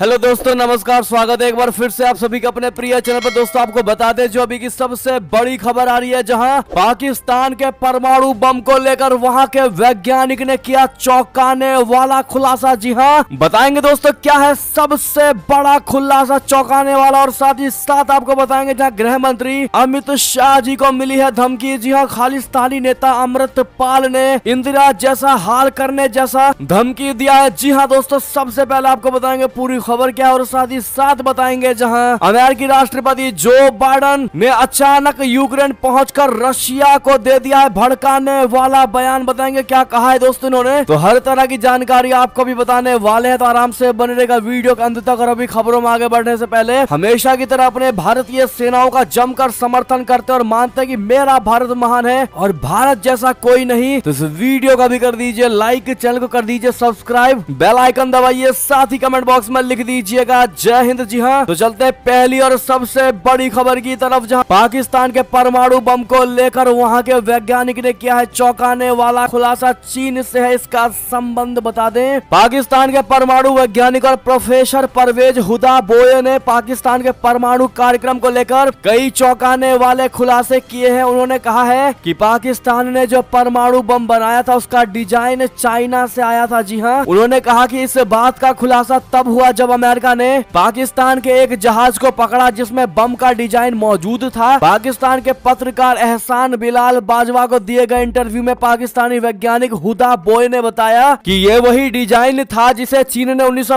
hello दोस्तों नमस्कार स्वागत है एक बार फिर से आप सभी का अपने प्रिय चैनल पर दोस्तों आपको बता दें जो अभी की सबसे बड़ी खबर आ रही है जहां पाकिस्तान के परमाणु बम को लेकर वहां के वैज्ञानिक ने किया चौंकाने वाला खुलासा जी हां बताएंगे दोस्तों क्या है सबसे बड़ा खुलासा चौंकाने वाला और साथ ही साथ आपको बताएंगे जहाँ गृह मंत्री अमित शाह जी को मिली है धमकी जी हाँ खालिस्तानी नेता अमृत पाल ने इंदिरा जैसा हाल करने जैसा धमकी दिया है जी हाँ दोस्तों सबसे पहले आपको बताएंगे पूरी खबर क्या और साथ ही साथ बताएंगे जहां अमेरिकी राष्ट्रपति जो बाइडन ने अचानक यूक्रेन पहुंचकर रशिया को दे दिया है भड़काने वाला बयान बताएंगे क्या कहा है दोस्तों इन्होंने तो हर तरह की जानकारी आपको भी बताने वाले हैं तो आराम से बने रहेगा वीडियो के अंत तक और अभी खबरों में आगे बढ़ने से पहले हमेशा की तरह अपने भारतीय सेनाओं का जमकर समर्थन करते और मानते की मेरा भारत महान है और भारत जैसा कोई नहीं तो इस वीडियो का भी कर दीजिए लाइक चैनल को कर दीजिए सब्सक्राइब बेल आइकन दबाइए साथ ही कमेंट बॉक्स में लिख लिख दीजिएगा जय हिंद जी हाँ तो चलते पहली और सबसे बड़ी खबर की तरफ जहाँ पाकिस्तान के परमाणु बम को लेकर वहाँ के वैज्ञानिक ने किया है चौंकाने वाला खुलासा चीन से है इसका संबंध बता दें पाकिस्तान के परमाणु वैज्ञानिक और प्रोफेसर परवेज हुदा बोये ने पाकिस्तान के परमाणु कार्यक्रम को लेकर कई चौंकाने वाले खुलासे किए हैं उन्होंने कहा है कि पाकिस्तान ने जो परमाणु बम बनाया था उसका डिजाइन चाइना से आया था जी हाँ उन्होंने कहा कि इस बात का खुलासा तब हुआ जब जब अमेरिका ने पाकिस्तान के एक जहाज को पकड़ा जिसमें बम का डिजाइन मौजूद था पाकिस्तान के पत्रकार एहसान बिलाल बाजवा को दिए गए इंटरव्यू में पाकिस्तानी वैज्ञानिक हुदा बोय ने बताया कि ये वही डिजाइन था जिसे चीन ने उन्नीस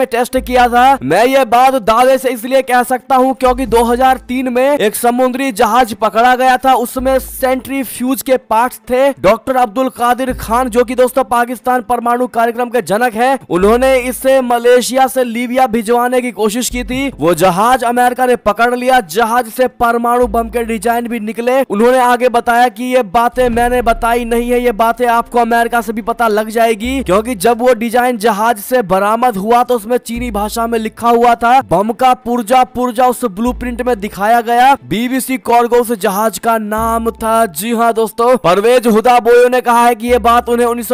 में टेस्ट किया था मैं ये बात दावे से इसलिए कह सकता हूँ क्योंकि 2003 में एक समुद्री जहाज पकड़ा गया था उसमें सेंट्री फ्यूज के पार्ट थे डॉक्टर अब्दुल कादिर खान जो कि दोस्तों पाकिस्तान परमाणु कार्यक्रम के जनक है उन्होंने इसे मलेशिया ऐसी लीबिया भिजवाने की कोशिश की थी वो जहाज अमेरिका ने पकड़ लिया जहाज से परमाणु बम के डिजाइन भी निकले उन्होंने आगे बताया कि ये बातें मैंने बताई नहीं है ये बातें आपको अमेरिका से भी पता लग जाएगी क्योंकि जब वो डिजाइन जहाज से बरामद हुआ तो उसमें चीनी भाषा में लिखा हुआ था बम का पुर्जा पुर्जा उस ब्लू में दिखाया गया बीबीसी कॉर्गो उस जहाज का नाम था जी हाँ दोस्तों परवेज हुदा बोयो ने कहा है की ये बात उन्हें उन्नीस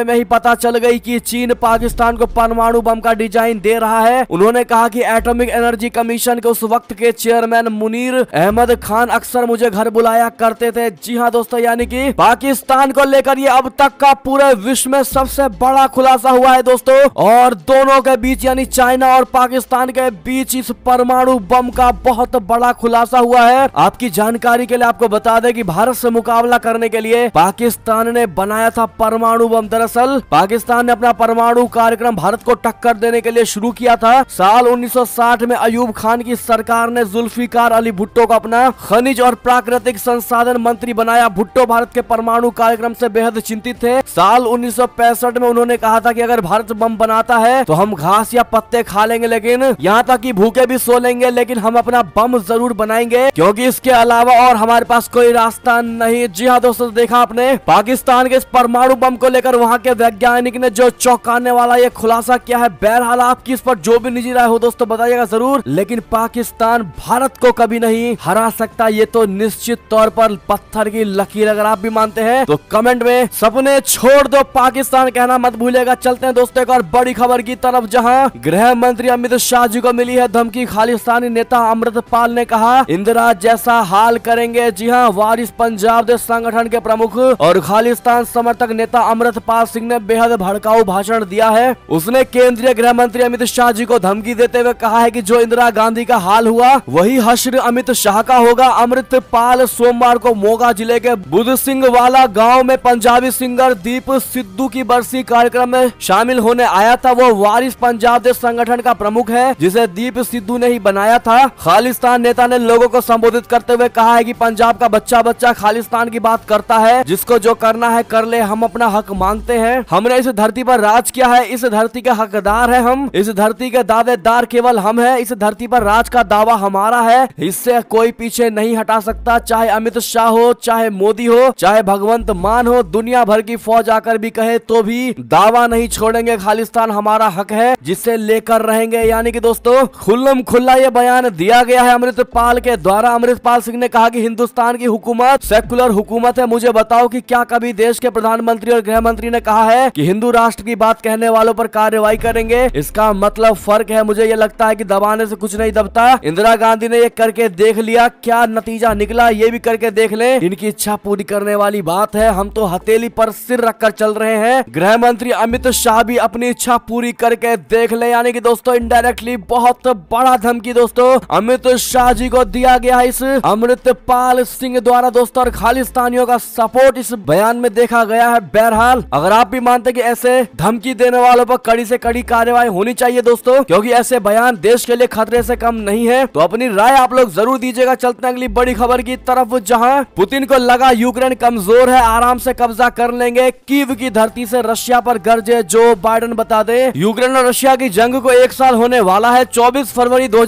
में ही पता चल गई की चीन पाकिस्तान को परमाणु बम का डिजाइन दे रहा है उन्होंने कहा कि एटॉमिक एनर्जी कमीशन के उस वक्त के चेयरमैन मुनीर अहमद खान अक्सर मुझे घर बुलाया करते थे जी हाँ दोस्तों यानी कि पाकिस्तान को लेकर ये अब तक का पूरे विश्व में सबसे बड़ा खुलासा हुआ है दोस्तों और दोनों के बीच यानी चाइना और पाकिस्तान के बीच इस परमाणु बम का बहुत बड़ा खुलासा हुआ है आपकी जानकारी के लिए आपको बता दें कि भारत से मुकाबला करने के लिए पाकिस्तान ने बनाया था परमाणु बम दरअसल पाकिस्तान ने अपना परमाणु कार्यक्रम भारत को टक्कर देने के लिए शुरू किया था साल 1960 में अयूब खान की सरकार ने जुल्फिकार अली भुट्टो को अपना खनिज और प्राकृतिक संसाधन मंत्री बनाया भुट्टो भारत के परमाणु कार्यक्रम से बेहद चिंतित थे साल उन्नीस में उन्होंने कहा था कि अगर भारत बम बनाता है तो हम घास या पत्ते खा लेंगे लेकिन यहाँ तक कि भूखे भी सो लेंगे लेकिन हम अपना बम जरूर बनाएंगे क्योंकि इसके अलावा और हमारे पास कोई रास्ता नहीं जी हाँ दोस्तों देखा आपने पाकिस्तान के इस परमाणु बम को लेकर वहाँ के वैज्ञानिक ने जो चौंकाने वाला ये खुलासा किया है बहरहाल आप आपकी इस पर जो भी निजी राय हो दोस्तों बताइएगा जरूर लेकिन पाकिस्तान भारत को कभी नहीं हरा सकता ये तो निश्चित तौर पर पत्थर की लकीर अगर आप भी मानते हैं तो कमेंट में सपने छोड़ दो पाकिस्तान कहना मत भूलेगा चलते हैं दोस्तों एक और बड़ी खबर की तरफ जहां गृह मंत्री अमित शाह जी को मिली है धमकी खालिस्तानी नेता अमृतपाल ने कहा इंदिरा जैसा हाल करेंगे जी हाँ वारिस पंजाब देश संगठन के प्रमुख और खालिस्तान समर्थक नेता अमृतपाल सिंह ने बेहद भड़काऊ भाषण दिया है उसने केंद्रीय गृह मंत्री अमित शाह जी को धमकी देते हुए कहा है कि जो इंदिरा गांधी का हाल हुआ वही हश्र अमित शाह का होगा अमृत पाल सोमवार को मोगा जिले के बुद्ध सिंह वाला गाँव में पंजाबी सिंगर दीप सिद्धू की बरसी कार्यक्रम में शामिल होने आया था वो वारिस पंजाब देश संगठन का प्रमुख है जिसे दीप सिद्धू ने ही बनाया था खालिस्तान नेता ने लोगों को संबोधित करते हुए कहा है की पंजाब का बच्चा बच्चा खालिस्तान की बात करता है जिसको जो करना है कर ले हम अपना हक मांगते हैं हमने इस धरती पर राज किया है इस धरती के हकदार है हम इस इस धरती के दावेदार केवल हम हैं इस धरती पर राज का दावा हमारा है इससे कोई पीछे नहीं हटा सकता चाहे अमित शाह हो चाहे मोदी हो चाहे भगवंत मान हो दुनिया भर की फौज आकर भी कहे तो भी दावा नहीं छोड़ेंगे खालिस्तान हमारा हक है जिसे लेकर रहेंगे यानी कि दोस्तों खुल्लम खुल्ला ये बयान दिया गया है अमृतपाल के द्वारा अमृतपाल सिंह ने कहा की हिंदुस्तान की हुकूमत सेकुलर हुकूमत है मुझे बताओ की क्या कभी देश के प्रधानमंत्री और गृह मंत्री ने कहा है की हिंदू राष्ट्र की बात कहने वालों पर कार्रवाई करेंगे इसका मतलब फर्क है मुझे ये लगता है कि दबाने से कुछ नहीं दबता इंदिरा गांधी ने ये करके देख लिया क्या नतीजा निकला ये भी करके देख ले इनकी इच्छा पूरी करने वाली बात है हम तो हथेली पर सिर रखकर चल रहे हैं गृह मंत्री अमित शाह भी अपनी इच्छा पूरी करके देख ले यानी कि दोस्तों इनडायरेक्टली बहुत बड़ा धमकी दोस्तों अमित शाह जी को दिया गया इस अमृतपाल सिंह द्वारा दोस्तों और खालिस्तानियों का सपोर्ट इस बयान में देखा गया है बहरहाल अगर आप भी मानते कि ऐसे धमकी देने वालों पर कड़ी से कड़ी कार्यवाही होनी चाहिए चाहिए दोस्तों क्योंकि ऐसे बयान देश के लिए खतरे से कम नहीं है तो अपनी राय आप लोग जरूर दीजिएगा चलते अगली बड़ी खबर की तरफ जहाँ पुतिन को लगा यूक्रेन कमजोर है आराम से कब्जा कर लेंगे कीव की धरती से रशिया पर गर्जे जो बाइडन बता दे यूक्रेन और रशिया की जंग को एक साल होने वाला है चौबीस फरवरी दो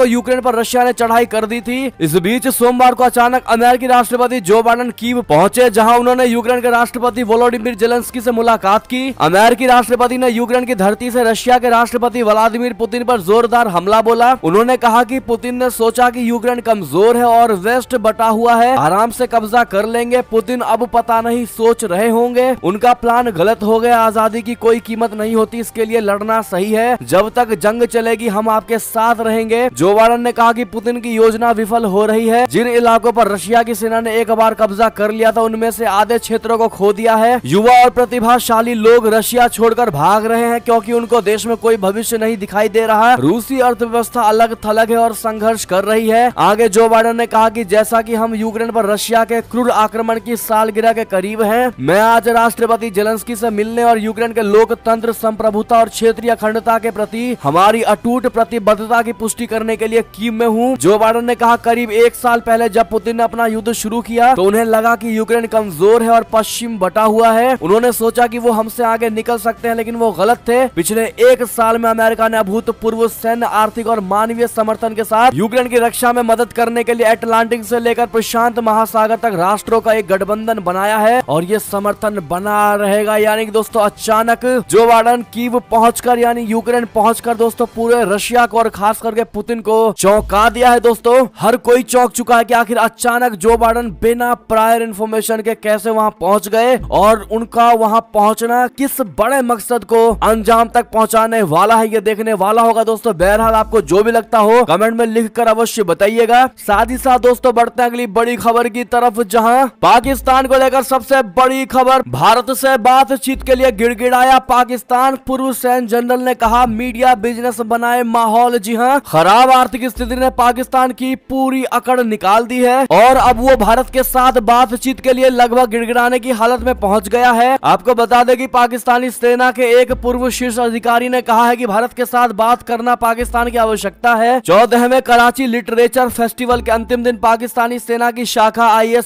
को यूक्रेन आरोप रशिया ने चढ़ाई कर दी थी इस बीच सोमवार को अचानक अमेरिकी राष्ट्रपति जो बाइडन कीव पहुंचे जहाँ उन्होंने यूक्रेन के राष्ट्रपति वोलोडिमिर जेलेंस्की से मुलाकात की अमेरिकी राष्ट्रपति ने यूक्रेन की धरती से रशिया के राष्ट्र राष्ट्रपति व्लादिमीर पुतिन पर जोरदार हमला बोला उन्होंने कहा कि पुतिन ने सोचा कि यूक्रेन कमजोर है और वेस्ट बटा हुआ है आराम से कब्जा कर लेंगे पुतिन अब पता नहीं सोच रहे होंगे उनका प्लान गलत हो गया आजादी की कोई कीमत नहीं होती इसके लिए लड़ना सही है जब तक जंग चलेगी हम आपके साथ रहेंगे जो बाइडन ने कहा की पुतिन की योजना विफल हो रही है जिन इलाकों पर रशिया की सेना ने एक बार कब्जा कर लिया था उनमें से आधे क्षेत्रों को खो दिया है युवा और प्रतिभाशाली लोग रशिया छोड़कर भाग रहे हैं क्योंकि उनको देश में कोई भविष्य नहीं दिखाई दे रहा है रूसी अर्थव्यवस्था अलग थलग है और संघर्ष कर रही है आगे जो बाइडन ने कहा कि जैसा कि हम यूक्रेन पर रशिया के क्रूर आक्रमण की सालगिरह के करीब हैं मैं आज राष्ट्रपति जेलेंस्की से मिलने और यूक्रेन के लोकतंत्र संप्रभुता और क्षेत्रीय अखंडता के प्रति हमारी अटूट प्रतिबद्धता की पुष्टि करने के लिए की में हूँ जो बाइडन ने कहा करीब एक साल पहले जब पुतिन ने अपना युद्ध शुरू किया तो उन्हें लगा की यूक्रेन कमजोर है और पश्चिम बटा हुआ है उन्होंने सोचा की वो हमसे आगे निकल सकते हैं लेकिन वो गलत थे पिछले एक साल साल में अमेरिका ने अभूतपूर्व सैन्य आर्थिक और मानवीय समर्थन के साथ यूक्रेन की रक्षा में मदद करने के लिए अटलांटिक से लेकर प्रशांत महासागर तक राष्ट्रों का एक गठबंधन बनाया है और ये समर्थन बना रहेगा यानी दोस्तों अचानक जो वार्डन कीव पहुंचकर यानी यूक्रेन पहुंचकर दोस्तों पूरे रशिया को और खास करके पुतिन को चौंका दिया है दोस्तों हर कोई चौंक चुका है कि आखिर अचानक जो बाइडन बिना प्रायर इन्फॉर्मेशन के कैसे वहां पहुंच गए और उनका वहां पहुंचना किस बड़े मकसद को अंजाम तक पहुंचाने वाला है ये देखने वाला होगा दोस्तों बहरहाल आपको जो भी लगता हो कमेंट में लिख कर अवश्य बताइएगा साथ ही साथ दोस्तों बढ़ते हैं अगली बड़ी खबर की तरफ जहाँ पाकिस्तान को लेकर सबसे बड़ी खबर भारत से बातचीत के लिए गिड़गिड़ाया पाकिस्तान पूर्व सैन्य जनरल ने कहा मीडिया बिजनेस बनाए माहौल जी हाँ खराब आर्थिक स्थिति ने पाकिस्तान की पूरी अकड़ निकाल दी है और अब वो भारत के साथ बातचीत के लिए लगभग गिड़गिड़ाने की हालत में पहुंच गया है आपको बता दें कि पाकिस्तानी सेना के एक पूर्व शीर्ष अधिकारी ने कहा है कि भारत के साथ बात करना पाकिस्तान की आवश्यकता है चौदहवें कराची लिटरेचर फेस्टिवल के अंतिम दिन पाकिस्तानी सेना की शाखा आई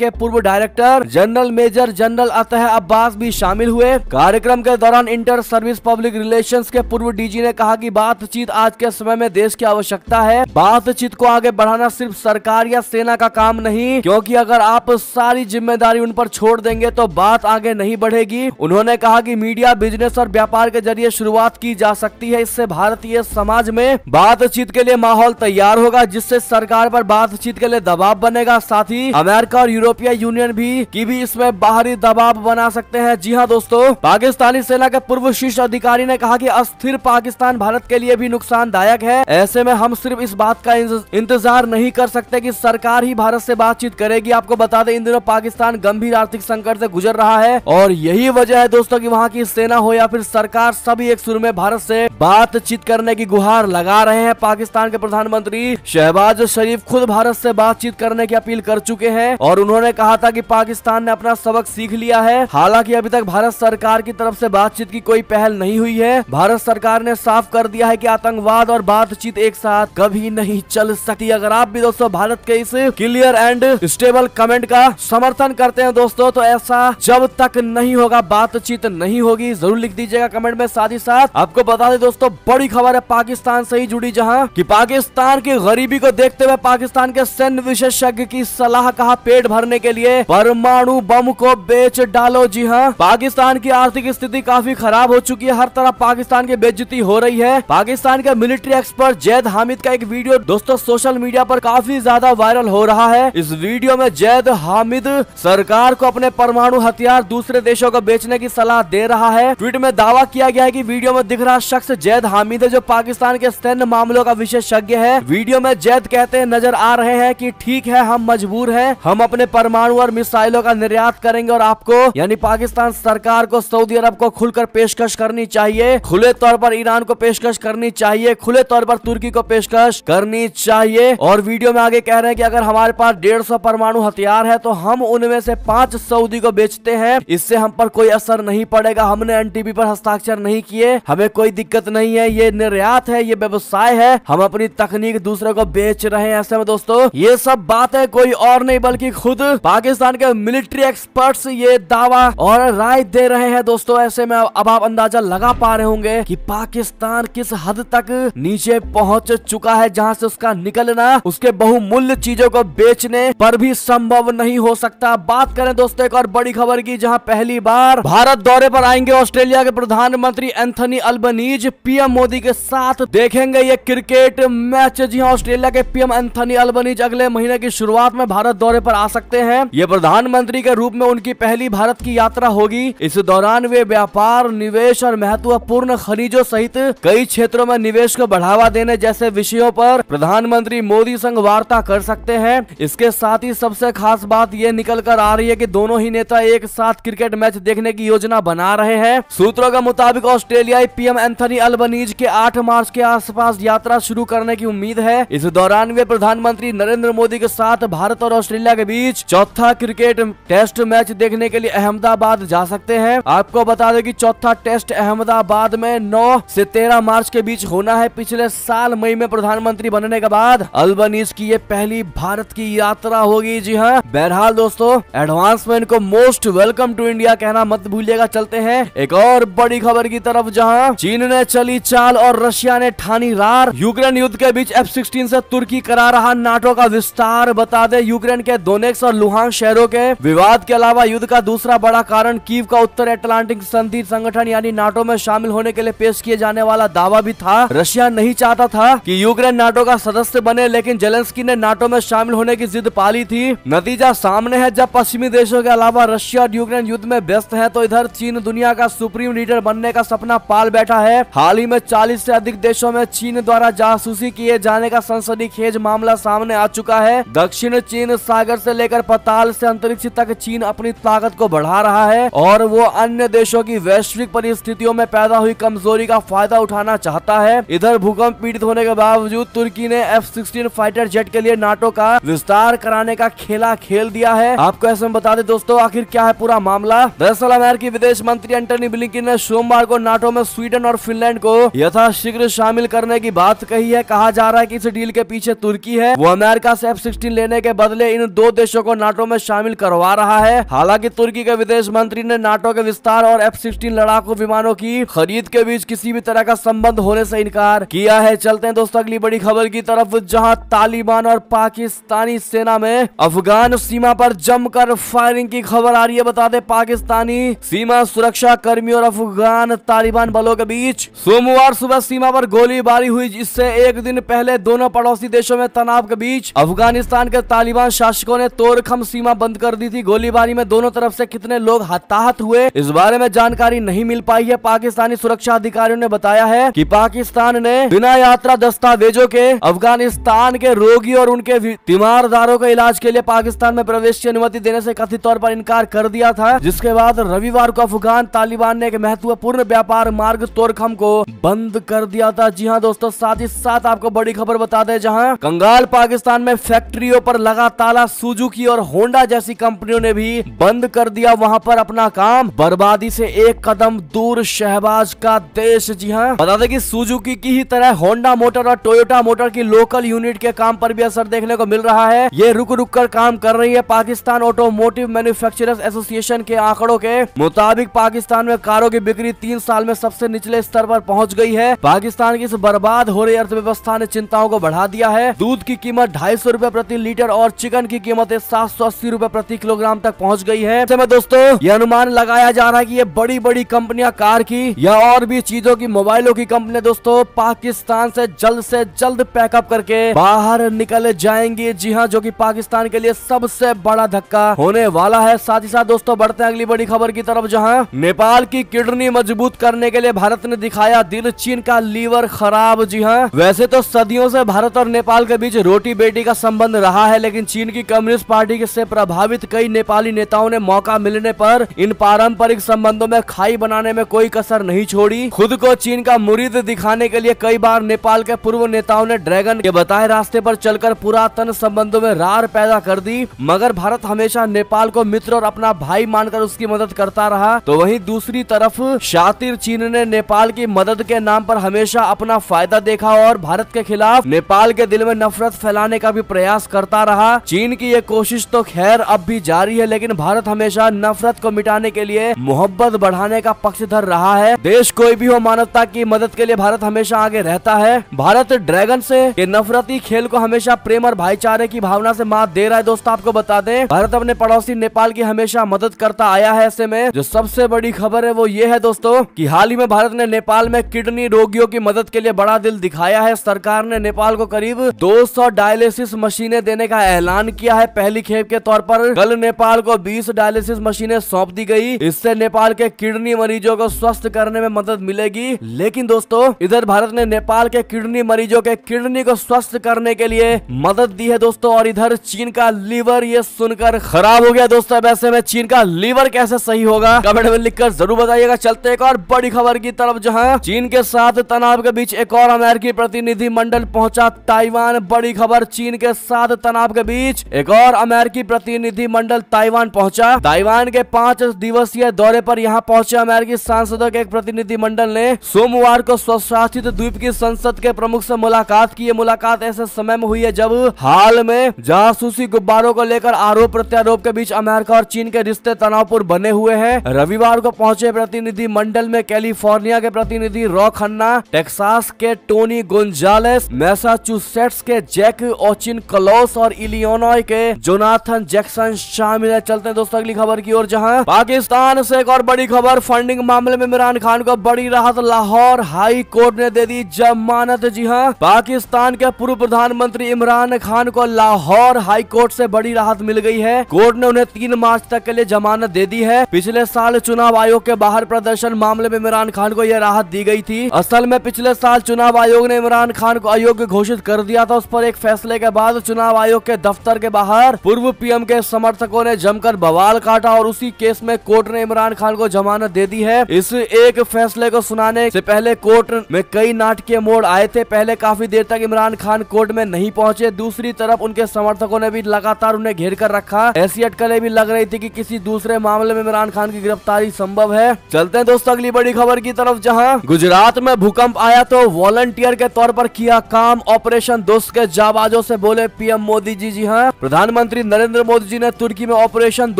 के पूर्व डायरेक्टर जनरल मेजर जनरल अतः अब्बास भी शामिल हुए कार्यक्रम के दौरान इंटर सर्विस पब्लिक रिलेशन के पूर्व डीजी ने कहा की बातचीत आज के समय में देश की आवश्यकता है बातचीत को आगे बढ़ाना सिर्फ सरकार या सेना का काम नहीं क्योंकि अगर आप सारी जिम्मेदारी उन पर छोड़ देंगे तो बात आगे नहीं बढ़ेगी उन्होंने कहा कि मीडिया बिजनेस और व्यापार के जरिए शुरुआत की की जा सकती है इससे भारतीय समाज में बातचीत के लिए माहौल तैयार होगा जिससे सरकार पर बातचीत के लिए दबाव बनेगा साथ ही अमेरिका और यूरोपीय यूनियन भी की भी इसमें बाहरी दबाव बना सकते हैं जी हाँ दोस्तों पाकिस्तानी सेना के पूर्व शीर्ष अधिकारी ने कहा की अस्थिर पाकिस्तान भारत के लिए भी नुकसानदायक है ऐसे में हम सिर्फ इस बात का इंतजार नहीं कर सकते की सरकार ही भारत से बातचीत करेगी आपको बता दें इन दिनों पाकिस्तान गंभीर आर्थिक संकट ऐसी गुजर रहा है और यही वजह है दोस्तों की वहाँ की सेना हो या फिर सरकार सभी एक सुर में भारत से बातचीत करने की गुहार लगा रहे हैं पाकिस्तान के प्रधानमंत्री शहबाज शरीफ खुद भारत से बातचीत करने की अपील कर चुके हैं और उन्होंने कहा था कि पाकिस्तान ने अपना सबक सीख लिया है हालांकि अभी तक भारत सरकार की तरफ से बातचीत की कोई पहल नहीं हुई है भारत सरकार ने साफ कर दिया है की आतंकवाद और बातचीत एक साथ कभी नहीं चल सकती अगर आप भी दोस्तों भारत के इस क्लियर एंड स्टेबल कमेंट का समर्थन करते हैं दोस्तों तो ऐसा जब तक नहीं होगा बातचीत नहीं होगी जरूर लिख दीजिएगा कमेंट में साथ ही साथ आपको बता दें दोस्तों बड़ी खबर है पाकिस्तान से ही जुड़ी जहां कि पाकिस्तान की गरीबी को देखते हुए पाकिस्तान के सैन्य विशेषज्ञ की सलाह कहा पेट भरने के लिए परमाणु बम को बेच डालो जी हाँ पाकिस्तान की आर्थिक स्थिति काफी खराब हो चुकी है हर तरफ पाकिस्तान की बेजती हो रही है पाकिस्तान के मिलिट्री एक्सपर्ट जैद हामिद का एक वीडियो दोस्तों सोशल मीडिया पर काफी ज्यादा वायरल हो रहा है इस वीडियो में जैद हामिद सरकार को अपने परमाणु हथियार दूसरे देशों को बेचने की सलाह दे रहा है ट्वीट में दावा किया गया है की वीडियो में दिख रहा शख्स जैद हामिद है जो पाकिस्तान के सैन्य मामलों का विशेषज्ञ है वीडियो में जैद कहते हैं नजर आ रहे हैं कि ठीक है हम मजबूर है हम अपने परमाणु और मिसाइलों का निर्यात करेंगे और आपको यानी पाकिस्तान सरकार को सऊदी अरब को खुलकर पेशकश करनी चाहिए खुले तौर पर ईरान को पेशकश करनी चाहिए खुले तौर पर तुर्की को पेशकश करनी चाहिए और वीडियो में आगे कह रहे हैं की अगर हमारे पास डेढ़ सौ परमाणु हथियार है तो हम उनमें से पांच सऊदी को बेचते हैं इससे हम पर कोई असर नहीं पड़ेगा हमने एन पर हस्ताक्षर नहीं किए हमें कोई दिक्कत नहीं है ये निर्यात है ये व्यवसाय है हम अपनी तकनीक दूसरे को बेच रहे हैं ऐसे में दोस्तों ये सब बात है कोई और नहीं बल्कि खुद पाकिस्तान के मिलिट्री एक्सपर्ट ये दावा और राय दे रहे हैं दोस्तों ऐसे में अब आप अंदाजा लगा पा रहे होंगे कि पाकिस्तान किस हद तक नीचे पहुंच चुका है जहाँ से उसका निकलना उसके बहुमूल्य चीजों को बेचने पर भी संभव नहीं हो सकता बात करें दोस्तों एक और बड़ी खबर की जहां पहली बार भारत दौरे पर आएंगे ऑस्ट्रेलिया के प्रधानमंत्री एंथनी अल्बनीज पीएम मोदी के साथ देखेंगे ये क्रिकेट मैच जी हाँ ऑस्ट्रेलिया के पीएम एंथनी अल्बनीज अगले महीने की शुरुआत में भारत दौरे पर आ सकते हैं ये प्रधानमंत्री के रूप में उनकी पहली भारत की यात्रा होगी इस दौरान वे व्यापार निवेश और महत्वपूर्ण खनिजों सहित कई क्षेत्रों में निवेश को बढ़ावा देने जैसे विषयों पर प्रधानमंत्री मोदी संग वार्ता कर सकते हैं इसके साथ ही सबसे खास बात ये निकल कर आ रही है कि दोनों ही नेता एक साथ क्रिकेट मैच देखने की योजना बना रहे हैं सूत्रों के मुताबिक ऑस्ट्रेलियाई पीएम एंथनी अल्बनीज के 8 मार्च के आसपास यात्रा शुरू करने की उम्मीद है इस दौरान वे प्रधानमंत्री नरेंद्र मोदी के साथ भारत और ऑस्ट्रेलिया के बीच चौथा क्रिकेट टेस्ट मैच देखने के लिए अहमदाबाद जा सकते हैं आपको बता दें कि चौथा टेस्ट अहमदाबाद में नौ से तेरह मार्च के बीच होना है पिछले साल मई में प्रधानमंत्री बनने के बाद अल्बनीज की ये पहली भारत की यात्रा होगी जी हाँ बहरहाल दोस्तों एडवांस में इनको मोस्ट वेलकम टू इंडिया कहना मत भूलिएगा चलते हैं एक और बड़ी खबर की तरफ जहां चीन ने चली चाल और रशिया ने ठानी रार यूक्रेन युद्ध के बीच एफ सिक्सटीन ऐसी तुर्की करा रहा नाटो का विस्तार बता दे यूक्रेन के दोनेक्स और लुहान शहरों के विवाद के अलावा युद्ध का दूसरा बड़ा कारण कीव का उत्तर अटलांटिक संधि संगठन यानी नाटो में शामिल होने के लिए पेश किए जाने वाला दावा भी था रशिया नहीं चाहता था कि यूक्रेन नाटो का सदस्य बने लेकिन जेलेंस्की ने नाटो में शामिल होने की जिद पाली थी नतीजा सामने है जब पश्चिमी देशों के अलावा रशिया और यूक्रेन युद्ध में व्यस्त है तो इधर चीन दुनिया का सुप्रीम लीडर बनने का सपना पाल बैठा है हाल ही में चालीस ऐसी अधिक देशों में चीन द्वारा जासूसी किए जाने का संसदीय खेज मामला सामने आ चुका है दक्षिण चीन सागर से लेकर पताल से अंतरिक्ष तक चीन अपनी ताकत को बढ़ा रहा है और वो अन्य देशों की वैश्विक परिस्थितियों में पैदा हुई कमजोरी का फायदा उठाना चाहता है इधर भूकंप पीड़ित होने के बावजूद तुर्की ने एफ सिक्सटीन फाइटर जेट के लिए नाटो का विस्तार कराने का खेला खेल दिया है आपको ऐसे में बता दे दोस्तों आखिर क्या है पूरा मामला दरअसल अमेरिकी विदेश मंत्री एंटनी ब्लिंकिन ने सोमवार को नाटो में स्वीट स्वीडन और फिनलैंड को यथाशीघ्र शामिल करने की बात कही है कहा जा रहा है कि इस डील के पीछे तुर्की है वो अमेरिका से एफ सिक्सटीन लेने के बदले इन दो देशों को नाटो में शामिल करवा रहा है हालांकि तुर्की के विदेश मंत्री ने नाटो के विस्तार और एफ सिक्सटीन लड़ाकू विमानों की खरीद के बीच किसी भी तरह का संबंध होने से इनकार किया है चलते हैं दोस्तों अगली बड़ी खबर की तरफ जहां तालिबान और पाकिस्तानी सेना में अफगान सीमा पर जमकर फायरिंग की खबर आ रही है बता दे पाकिस्तानी सीमा सुरक्षा कर्मी और अफगान तालिबान बलों के बीच सोमवार सुबह सीमा पर गोलीबारी हुई जिससे एक दिन पहले दोनों पड़ोसी देशों में तनाव के बीच अफगानिस्तान के तालिबान शासकों ने तोरखम सीमा बंद कर दी थी गोलीबारी में दोनों तरफ से कितने लोग हताहत हुए इस बारे में जानकारी नहीं मिल पाई है पाकिस्तानी सुरक्षा अधिकारियों ने बताया है की पाकिस्तान ने बिना यात्रा दस्तावेजों के अफगानिस्तान के रोगी और उनके तीमारदारों के इलाज के लिए पाकिस्तान में प्रवेश की अनुमति देने से कथित तौर पर इनकार कर दिया था जिसके बाद रविवार को अफगान तालिबान ने एक महत्वपूर्ण व्यापार मार्ग तोरखम को बंद कर दिया था जी हाँ दोस्तों साथ ही साथ आपको बड़ी खबर बता दे जहाँ कंगाल पाकिस्तान में फैक्ट्रियों पर लगा ताला सुजुकी और होंडा जैसी कंपनियों ने भी बंद कर दिया वहाँ पर अपना काम बर्बादी से एक कदम दूर शहबाज का देश जी हाँ बता दे की सुजुकी की ही तरह होंडा मोटर और टोयोटा मोटर की लोकल यूनिट के काम पर भी असर देखने को मिल रहा है ये रुक रुक कर काम कर रही है पाकिस्तान ऑटोमोटिव मैन्युफैक्चरर्स एसोसिएशन के आंकड़ों के मुताबिक पाकिस्तान में कारों की बिक्री तीन साल में सबसे निचले स्तर पर पहुंच गई है पाकिस्तान की इस बर्बाद हो रही अर्थव्यवस्था ने चिंताओं को बढ़ा दिया है दूध की कीमत ढाई सौ प्रति लीटर और चिकन की कीमत सात सौ अस्सी प्रति किलोग्राम तक पहुँच गई है दोस्तों ये अनुमान लगाया जा रहा है की ये बड़ी बड़ी कंपनियां कार की या और भी चीजों की मोबाइलों की कंपनियाँ दोस्तों पाकिस्तान से जल्द से जल्द पैकअप करके बाहर निकल जाएंगी जी हाँ जो कि पाकिस्तान के लिए सबसे बड़ा धक्का होने वाला है साथ ही साथ दोस्तों बढ़ते हैं अगली बड़ी खबर की तरफ जहाँ नेपाल की किडनी मजबूत करने के लिए भारत ने दिखाया दिल चीन का लीवर खराब जी हाँ वैसे तो सदियों से भारत और नेपाल के बीच रोटी बेटी का संबंध रहा है लेकिन चीन की कम्युनिस्ट पार्टी से प्रभावित कई नेपाली नेताओं ने मौका मिलने पर इन पारंपरिक संबंधों में खाई बनाने में कोई कसर नहीं छोड़ी खुद को चीन का मुरीद दिखाने के लिए कई बार नेपाल के पूर्व नेताओं ने ड्रैगन के बताए रास्ते पर चलकर पुरातन संबंधों में रार पैदा कर दी मगर भारत हमेशा नेपाल को मित्र और अपना भाई मानकर उसकी मदद करता रहा तो वही दूसरी तरफ शातिर चीन ने नेपाल की मदद के नाम पर हमेशा अपना फायदा देखा और भारत के खिलाफ नेपाल के दिल में नफरत फैलाने का भी प्रयास करता रहा चीन की ये कोशिश तो खैर अब भी जारी है लेकिन भारत हमेशा नफरत को मिटाने के लिए मोहब्बत बढ़ाने का पक्षधर रहा है देश कोई भी हो मानवता की मदद के लिए भारत हमेशा आगे रहता है भारत ड्रैगन से ये नफरती खेल को हमेशा प्रेम और भाईचारे की भावना से मात दे रहा है दोस्तों आपको बता दें भारत अपने पड़ोसी नेपाल की हमेशा मदद करता आया है ऐसे में जो सबसे बड़ी खबर है वो ये है दोस्तों की हाल ही में भारत ने नेपाल में किडनी रोगियों की मदद के लिए बड़ा दिल दिखाया है सरकार ने नेपाल को करीब 200 डायलिसिस मशीनें देने का ऐलान किया है पहली खेप के तौर पर कल नेपाल को 20 डायलिसिस मशीनें सौंप दी गई इससे नेपाल के किडनी मरीजों को स्वस्थ करने में मदद मिलेगी लेकिन दोस्तों इधर भारत ने नेपाल के किडनी मरीजों के किडनी को स्वस्थ करने के लिए मदद दी है दोस्तों और इधर चीन का लीवर ये सुनकर खराब हो गया दोस्तों वैसे ऐसे में चीन का लीवर कैसे सही होगा कमेंट में लिखकर जरूर बताइएगा चलते एक और बड़ी खबर की की तरफ जहां चीन के साथ तनाव के बीच एक और अमेरिकी प्रतिनिधि मंडल पहुंचा ताइवान बड़ी खबर चीन के साथ तनाव के बीच एक और अमेरिकी प्रतिनिधि मंडल ताइवान पहुंचा ताइवान के पांच दिवसीय दौरे पर यहां पहुंचे अमेरिकी सांसदों के एक प्रतिनिधि मंडल ने सोमवार को स्वशासित द्वीप की संसद के प्रमुख से मुलाकात की ये मुलाकात ऐसे समय में हुई है जब हाल में जासूसी गुब्बारों को लेकर आरोप प्रत्यारोप के बीच अमेरिका और चीन के रिश्ते तनावपूर्ण बने हुए हैं रविवार को पहुंचे प्रतिनिधि मंडल में कैलिफोर्निया कैलिफोर्निया के प्रतिनिधि रॉ खन्ना टेक्सास के टोनी गोंजालेस मैसाचुसेट्स के जैक ओचिन कलोस और इलियोनॉय के जोनाथन जैक्सन शामिल है चलते हैं दोस्तों अगली खबर की ओर जहां पाकिस्तान से एक और बड़ी खबर फंडिंग मामले में इमरान खान को बड़ी राहत लाहौर हाई कोर्ट ने दे दी जमानत जी हाँ पाकिस्तान के पूर्व प्रधानमंत्री इमरान खान को लाहौर हाई कोर्ट से बड़ी राहत मिल गई है कोर्ट ने उन्हें तीन मार्च तक के लिए जमानत दे दी है पिछले साल चुनाव आयोग के बाहर प्रदर्शन मामले में इमरान खान खान को यह राहत दी गई थी असल में पिछले साल चुनाव आयोग ने इमरान खान को अयोग्य घोषित कर दिया था उस पर एक फैसले के बाद चुनाव आयोग के दफ्तर के बाहर पूर्व पीएम के समर्थकों ने जमकर बवाल काटा और उसी केस में कोर्ट ने इमरान खान को जमानत दे दी है इस एक फैसले को सुनाने से पहले कोर्ट में कई नाटकीय मोड़ आए थे पहले काफी देर तक इमरान खान कोर्ट में नहीं पहुंचे दूसरी तरफ उनके समर्थकों ने भी लगातार उन्हें घेर कर रखा ऐसी अटकलें भी लग रही थी कि किसी दूसरे मामले में इमरान खान की गिरफ्तारी संभव है चलते हैं दोस्तों अगली बड़ी खबर की तरफ जहां गुजरात में भूकंप आया तो वॉलंटियर के तौर पर किया काम ऑपरेशन दोस्त के जाबाजों से बोले पीएम मोदी जी जी हाँ प्रधानमंत्री नरेंद्र मोदी जी ने तुर्की में ऑपरेशन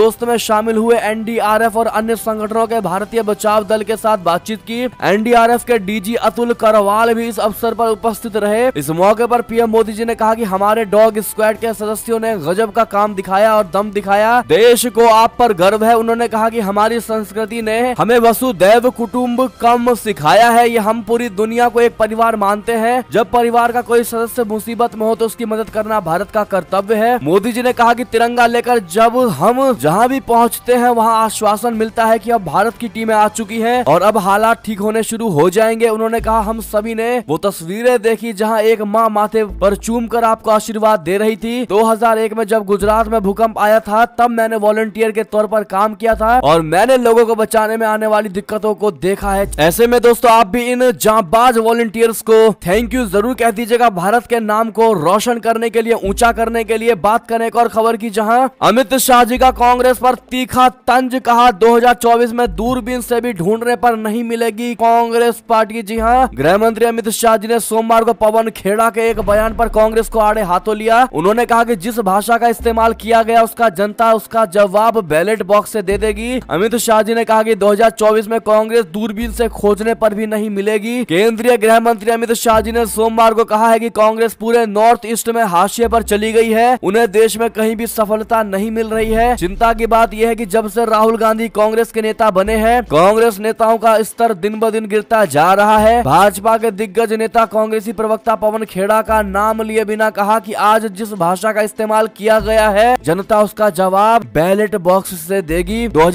दोस्त में शामिल हुए एनडीआरएफ और अन्य संगठनों के भारतीय बचाव दल के साथ बातचीत की एनडीआरएफ के डीजी अतुल करवाल भी इस अवसर पर उपस्थित रहे इस मौके पर पीएम मोदी जी ने कहा कि हमारे डॉग स्क्वाड के सदस्यों ने गजब का काम दिखाया और दम दिखाया देश को आप पर गर्व है उन्होंने कहा कि हमारी संस्कृति ने हमें वसुदैव कुटुम्ब का कम सिखाया है ये हम पूरी दुनिया को एक परिवार मानते हैं जब परिवार का कोई सदस्य मुसीबत में हो तो उसकी मदद करना भारत का कर्तव्य है मोदी जी ने कहा कि तिरंगा लेकर जब हम जहां भी पहुंचते हैं वहां आश्वासन मिलता है कि अब भारत की टीमें आ चुकी हैं और अब हालात ठीक होने शुरू हो जाएंगे उन्होंने कहा हम सभी ने वो तस्वीरें देखी जहाँ एक माँ माथे पर चूम कर आपको आशीर्वाद दे रही थी दो में जब गुजरात में भूकंप आया था तब मैंने वॉलंटियर के तौर पर काम किया था और मैंने लोगों को बचाने में आने वाली दिक्कतों को देखा है ऐसे में दोस्तों आप भी इन जाबाज वॉलेंटियर्स को थैंक यू जरूर कह दीजिएगा भारत के नाम को रोशन करने के लिए ऊंचा करने के लिए बात करें एक और खबर की जहां अमित शाह जी का कांग्रेस पर तीखा तंज कहा 2024 में दूरबीन से भी ढूंढने पर नहीं मिलेगी कांग्रेस पार्टी जी हाँ गृह मंत्री अमित शाह जी ने सोमवार को पवन खेड़ा के एक बयान पर कांग्रेस को आड़े हाथों लिया उन्होंने कहा की जिस भाषा का इस्तेमाल किया गया उसका जनता उसका जवाब बैलेट बॉक्स ऐसी दे देगी अमित शाह जी ने कहा की दो में कांग्रेस दूरबीन से खोजने पर भी नहीं मिलेगी केंद्रीय गृह मंत्री अमित शाह जी ने सोमवार को कहा है कि कांग्रेस पूरे नॉर्थ ईस्ट में हाशिए पर चली गई है उन्हें देश में कहीं भी सफलता नहीं मिल रही है चिंता की बात यह है कि जब से राहुल गांधी कांग्रेस के नेता बने हैं कांग्रेस नेताओं का स्तर दिन ब दिन गिरता जा रहा है भाजपा के दिग्गज नेता कांग्रेसी प्रवक्ता पवन खेड़ा का नाम लिए बिना कहा की आज जिस भाषा का इस्तेमाल किया गया है जनता उसका जवाब बैलेट बॉक्स ऐसी देगी दो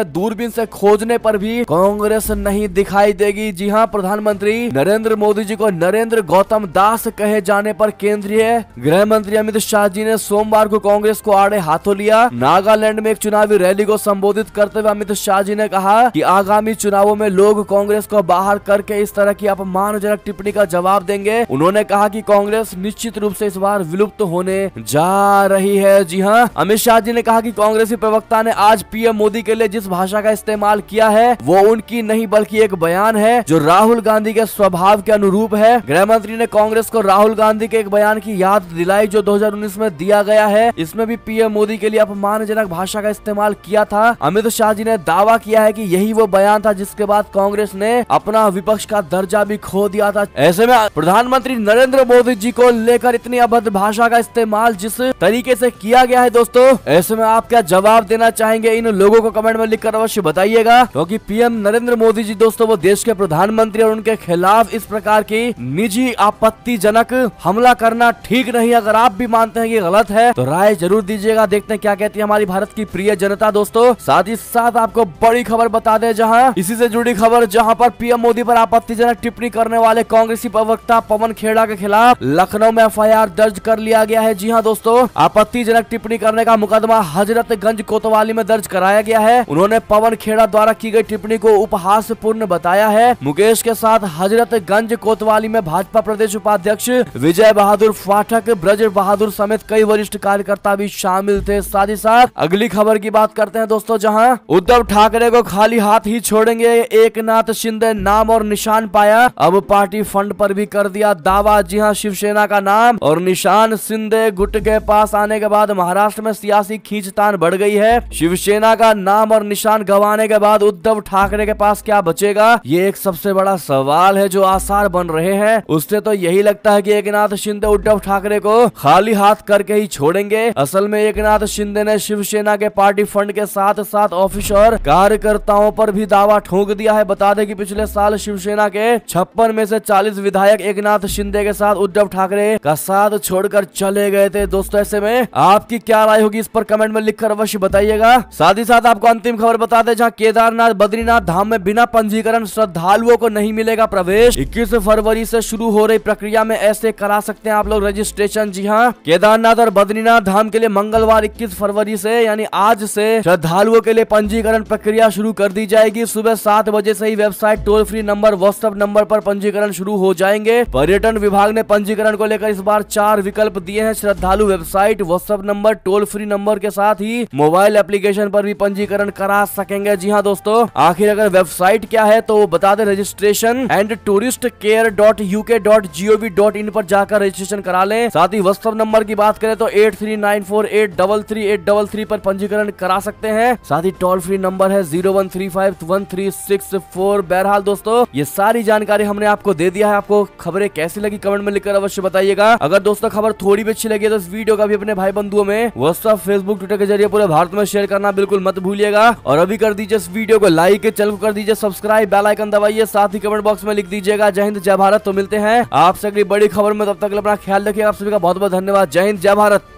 में दूरबीन ऐसी खोजने पर भी कांग्रेस नहीं नहीं दिखाई देगी जी हाँ प्रधानमंत्री नरेंद्र मोदी जी को नरेंद्र गौतम दास कहे जाने पर केंद्रीय गृह मंत्री अमित शाह जी ने सोमवार को कांग्रेस को आड़े हाथों लिया नागालैंड में एक चुनावी रैली को संबोधित करते हुए अमित शाह जी ने कहा कि आगामी चुनावों में लोग कांग्रेस को बाहर करके इस तरह की अपमानजनक टिप्पणी का जवाब देंगे उन्होंने कहा कि कांग्रेस निश्चित रूप से इस बार विलुप्त होने जा रही है जी हाँ अमित शाह जी ने कहा कि कांग्रेसी प्रवक्ता ने आज पीएम मोदी के लिए जिस भाषा का इस्तेमाल किया है वो उनकी नहीं बल्कि केजरीवाल की एक बयान है जो राहुल गांधी के स्वभाव के अनुरूप है गृह मंत्री ने कांग्रेस को राहुल गांधी के एक बयान की याद दिलाई जो 2019 में दिया गया है इसमें भी पीएम मोदी के लिए अपमानजनक भाषा का इस्तेमाल किया था अमित शाह जी ने दावा किया है की यही वो बयान था जिसके बाद कांग्रेस ने अपना विपक्ष का दर्जा भी खो दिया था ऐसे में प्रधानमंत्री नरेंद्र मोदी जी को लेकर इतनी अभद्र भाषा का इस्तेमाल जिस तरीके से किया गया है दोस्तों ऐसे में आप क्या जवाब देना चाहेंगे इन लोगों को कमेंट में लिखकर अवश्य बताइएगा क्योंकि पीएम नरेंद्र मोदी जी जी दोस्तों वो देश के प्रधानमंत्री और उनके खिलाफ इस प्रकार की निजी आपत्तिजनक हमला करना ठीक नहीं अगर आप भी मानते हैं ये गलत है तो राय जरूर दीजिएगा देखते हैं क्या कहती है हमारी भारत की प्रिय जनता दोस्तों साथ ही साथ आपको बड़ी खबर बता दे जहाँ इसी से जुड़ी खबर जहाँ पर पीएम मोदी पर आपत्तिजनक टिप्पणी करने वाले कांग्रेसी प्रवक्ता पवन खेड़ा के खिलाफ लखनऊ में एफ दर्ज कर लिया गया है जी हाँ दोस्तों आपत्तिजनक टिप्पणी करने का मुकदमा हजरतगंज कोतवाली में दर्ज कराया गया है उन्होंने पवन खेड़ा द्वारा की गई टिप्पणी को उपहास महत्वपूर्ण बताया है मुकेश के साथ हजरतगंज कोतवाली में भाजपा प्रदेश उपाध्यक्ष विजय बहादुर फाठक ब्रज बहादुर समेत कई वरिष्ठ कार्यकर्ता भी शामिल थे साथ ही साथ अगली खबर की बात करते हैं दोस्तों जहां उद्धव ठाकरे को खाली हाथ ही छोड़ेंगे एक नाथ शिंदे नाम और निशान पाया अब पार्टी फंड पर भी कर दिया दावा जी हाँ शिवसेना का नाम और निशान शिंदे गुट के पास आने के बाद महाराष्ट्र में सियासी खींचतान बढ़ गई है शिवसेना का नाम और निशान गंवाने के बाद उद्धव ठाकरे के पास क्या बचा पहुंचेगा ये एक सबसे बड़ा सवाल है जो आसार बन रहे हैं उससे तो यही लगता है कि एकनाथ शिंदे उद्धव ठाकरे को खाली हाथ करके ही छोड़ेंगे असल में एकनाथ शिंदे ने शिवसेना के पार्टी फंड के साथ साथ ऑफिस और कार्यकर्ताओं पर भी दावा ठोक दिया है बता दें कि पिछले साल शिवसेना के छप्पन में से चालीस विधायक एकनाथ शिंदे के साथ उद्धव ठाकरे का साथ छोड़कर चले गए थे दोस्तों ऐसे में आपकी क्या राय होगी इस पर कमेंट में लिखकर अवश्य बताइएगा साथ ही साथ आपको अंतिम खबर बता दें जहाँ केदारनाथ बद्रीनाथ धाम में बिना पंजीकरण श्रद्धालुओं को नहीं मिलेगा प्रवेश इक्कीस फरवरी से शुरू हो रही प्रक्रिया में ऐसे करा सकते हैं आप लोग रजिस्ट्रेशन जी हाँ केदारनाथ और बद्रीनाथ धाम के लिए मंगलवार इक्कीस फरवरी से यानी आज से श्रद्धालुओं के लिए पंजीकरण प्रक्रिया शुरू कर दी जाएगी सुबह सात बजे से ही website toll free number WhatsApp number पर पंजीकरण शुरू हो जाएंगे पर्यटन विभाग ने पंजीकरण को लेकर इस बार चार विकल्प दिए हैं श्रद्धालु website WhatsApp number toll free number के साथ ही मोबाइल एप्लीकेशन पर भी पंजीकरण करा सकेंगे जी हाँ दोस्तों आखिर अगर वेबसाइट क्या है तो बता दें registration and tourist care dot UK dot G O V dot in पर जाकर रजिस्ट्रेशन करा लें साथ ही व्हाट्सअप नंबर की बात करें तो eight three nine four eight double three eight double three पर पंजीकरण करा सकते हैं साथ ही टोल फ्री नंबर है zero one three five one three six four बहरहाल दोस्तों ये सारी जानकारी हमने आपको दे दिया है आपको खबरें कैसी लगी कमेंट में लिखकर अवश्य बताइएगा अगर दोस्तों खबर थोड़ी भी अच्छी लगी तो इस वीडियो का भी अपने भाई बंधुओं में व्हाट्सअप फेसबुक ट्विटर के जरिए पूरे भारत में शेयर करना बिल्कुल मत भूलिएगा और अभी कर दीजिए इस वीडियो को लाइक चल कर दीजिए सब सब्सक्राइब बेल आइकन दबाइए साथ ही कमेंट बॉक्स में लिख दीजिएगा जय हिंद जय भारत तो मिलते हैं आपसे अगली बड़ी खबर में तब तक अपना ख्याल रखिए आप सभी का बहुत बहुत धन्यवाद जय हिंद जय भारत